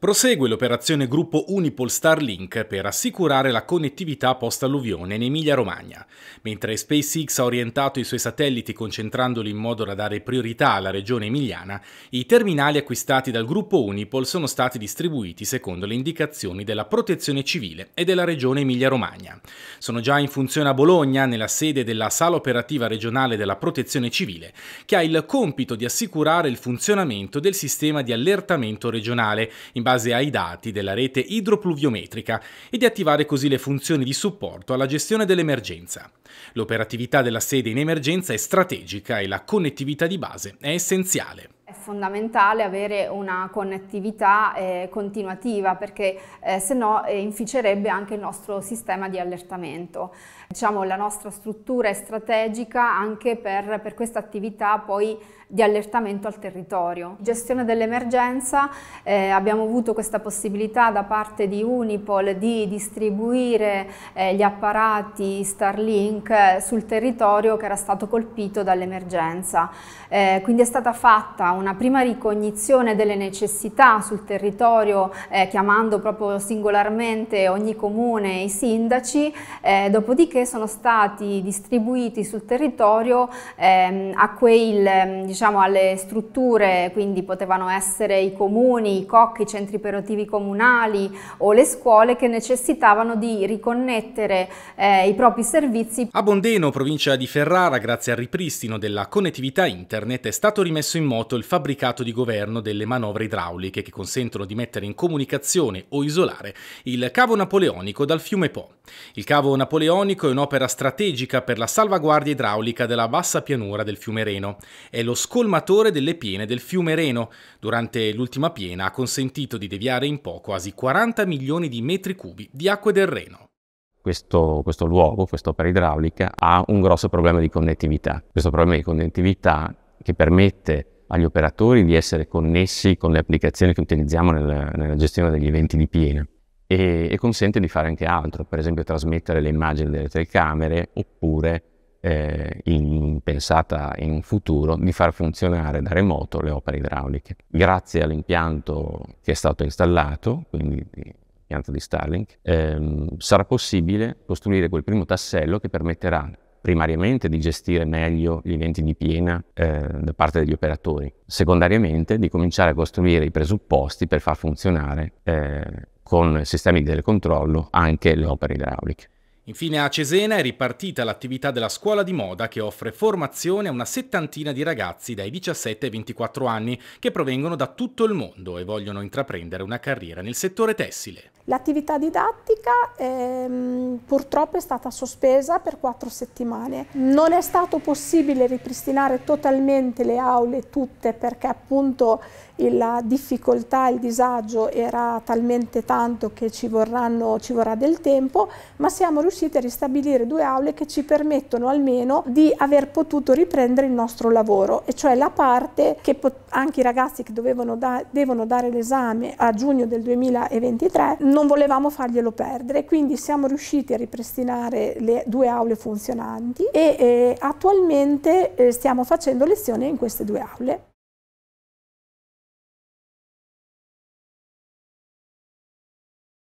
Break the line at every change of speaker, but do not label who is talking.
Prosegue l'operazione gruppo Unipol Starlink per assicurare la connettività post-alluvione in Emilia-Romagna. Mentre SpaceX ha orientato i suoi satelliti concentrandoli in modo da dare priorità alla regione emiliana, i terminali acquistati dal gruppo Unipol sono stati distribuiti secondo le indicazioni della Protezione Civile e della regione Emilia-Romagna. Sono già in funzione a Bologna, nella sede della Sala Operativa Regionale della Protezione Civile, che ha il compito di assicurare il funzionamento del sistema di allertamento regionale in base base ai dati della rete idropluviometrica e di attivare così le funzioni di supporto alla gestione dell'emergenza. L'operatività della sede in emergenza è strategica e la connettività di base è essenziale.
È fondamentale avere una connettività eh, continuativa perché eh, se no eh, inficerebbe anche il nostro sistema di allertamento. Diciamo la nostra struttura è strategica anche per, per questa attività poi di allertamento al territorio. Gestione dell'emergenza, eh, abbiamo avuto questa possibilità da parte di Unipol di distribuire eh, gli apparati Starlink eh, sul territorio che era stato colpito dall'emergenza. Eh, quindi è stata fatta una prima ricognizione delle necessità sul territorio, eh, chiamando proprio singolarmente ogni comune e i sindaci, eh, dopodiché sono stati distribuiti sul territorio ehm, quel, ehm, diciamo, alle strutture, quindi potevano essere i comuni, i cocchi, i centri operativi comunali o le scuole che necessitavano di riconnettere eh, i propri servizi. A
Bondeno, provincia di Ferrara, grazie al ripristino della connettività internet, è stato rimesso in moto il fabbricato di governo delle manovre idrauliche che consentono di mettere in comunicazione o isolare il cavo napoleonico dal fiume Po. Il cavo napoleonico è un'opera strategica per la salvaguardia idraulica della bassa pianura del fiume Reno. È lo scolmatore delle piene del fiume Reno. Durante l'ultima piena ha consentito di deviare in Po quasi 40 milioni di metri cubi di acque del Reno.
Questo, questo, luogo, questa opera idraulica, ha un grosso problema di connettività. Questo problema di connettività che permette agli operatori di essere connessi con le applicazioni che utilizziamo nel, nella gestione degli eventi di piena e, e, consente di fare anche altro, per esempio trasmettere le immagini delle telecamere oppure eh, in, pensata in futuro di far funzionare da remoto le opere idrauliche. Grazie all'impianto che è stato installato, quindi l'impianto di Starlink, ehm, sarà possibile costruire quel primo tassello che permetterà primariamente di gestire meglio gli eventi di piena eh, da parte degli operatori, secondariamente di cominciare a costruire i presupposti per far funzionare eh, con sistemi di telecontrollo anche le opere idrauliche.
Infine a Cesena è ripartita l'attività della scuola di moda che offre formazione a una settantina di ragazzi dai 17 ai 24 anni che provengono da tutto il mondo e vogliono intraprendere una carriera nel settore tessile.
L'attività didattica ehm, purtroppo è stata sospesa per quattro settimane. Non è stato possibile ripristinare totalmente le aule tutte perché appunto la difficoltà il disagio era talmente tanto che ci, vorranno, ci vorrà del tempo, ma siamo riusciti riusciti a ristabilire due aule che ci permettono almeno di aver potuto riprendere il nostro lavoro, e cioè la parte che anche i ragazzi che dovevano da devono dare l'esame a giugno del 2023 non volevamo farglielo perdere, quindi siamo riusciti a ripristinare le due aule funzionanti e eh, attualmente eh, stiamo facendo lezione in
queste due aule.